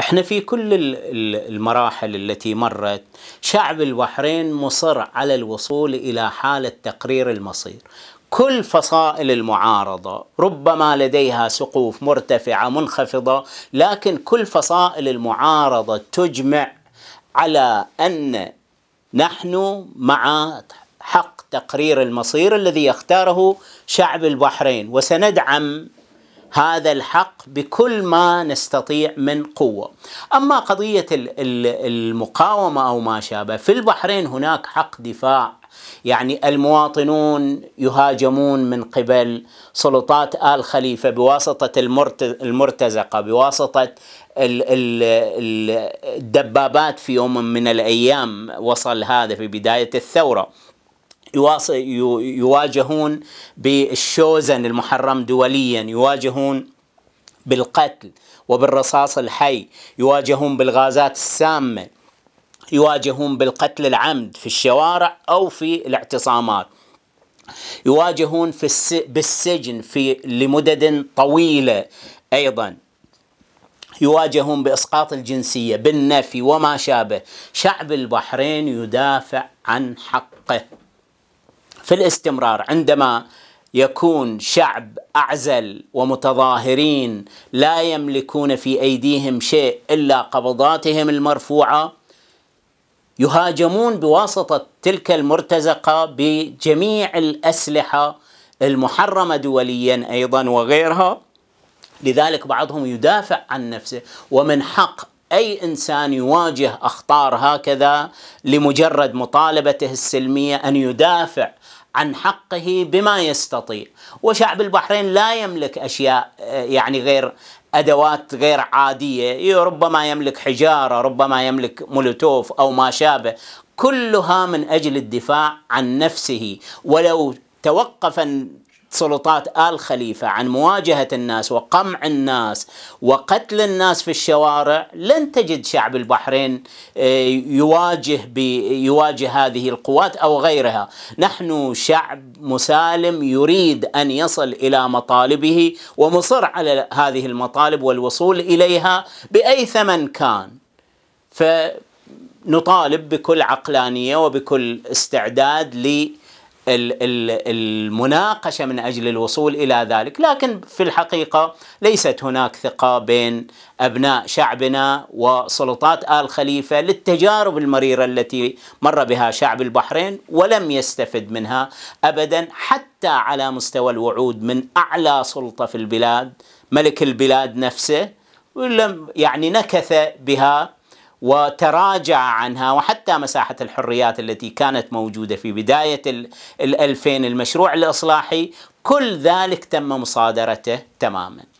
احنا في كل المراحل التي مرت شعب البحرين مصر على الوصول الى حاله تقرير المصير كل فصائل المعارضة ربما لديها سقوف مرتفعة منخفضة لكن كل فصائل المعارضة تجمع على أن نحن مع حق تقرير المصير الذي يختاره شعب البحرين وسندعم هذا الحق بكل ما نستطيع من قوه. اما قضيه المقاومه او ما شابه في البحرين هناك حق دفاع يعني المواطنون يهاجمون من قبل سلطات آل خليفة بواسطة المرتزقة بواسطة الدبابات في يوم من الأيام وصل هذا في بداية الثورة يواجهون بالشوزن المحرم دوليا يواجهون بالقتل وبالرصاص الحي يواجهون بالغازات السامة يواجهون بالقتل العمد في الشوارع أو في الاعتصامات يواجهون في الس... بالسجن في لمدد طويلة أيضا يواجهون بإسقاط الجنسية بالنفي وما شابه شعب البحرين يدافع عن حقه في الاستمرار عندما يكون شعب اعزل ومتظاهرين لا يملكون في ايديهم شيء الا قبضاتهم المرفوعه يهاجمون بواسطه تلك المرتزقه بجميع الاسلحه المحرمه دوليا ايضا وغيرها لذلك بعضهم يدافع عن نفسه ومن حق أي إنسان يواجه أخطار هكذا لمجرد مطالبته السلمية أن يدافع عن حقه بما يستطيع وشعب البحرين لا يملك أشياء آه، يعني غير ادوات غير عاديه إيه، ربما يملك حجاره ربما يملك مولوتوف او ما شابه كلها من اجل الدفاع عن نفسه ولو توقف سلطات آل خليفة عن مواجهة الناس وقمع الناس وقتل الناس في الشوارع لن تجد شعب البحرين آه، يواجه يواجه هذه القوات أو غيرها نحن شعب مسالم يريد أن يصل إلى مطالبه ومصر على هذه المطالب والوصول إليها بأي ثمن كان فنطالب بكل عقلانيه وبكل استعداد المناقشة من أجل الوصول إلى ذلك لكن في الحقيقة ليست هناك ثقة بين أبناء شعبنا وسلطات آل خليفة للتجارب المريرة التي مر بها شعب البحرين ولم يستفد منها أبدا حتى على مستوى الوعود من أعلى سلطة في البلاد ملك البلاد نفسه لم يعني نكث بها وتراجع عنها وحتى مساحة الحريات التي كانت موجودة في بداية الألفين المشروع الإصلاحي كل ذلك تم مصادرته تماماً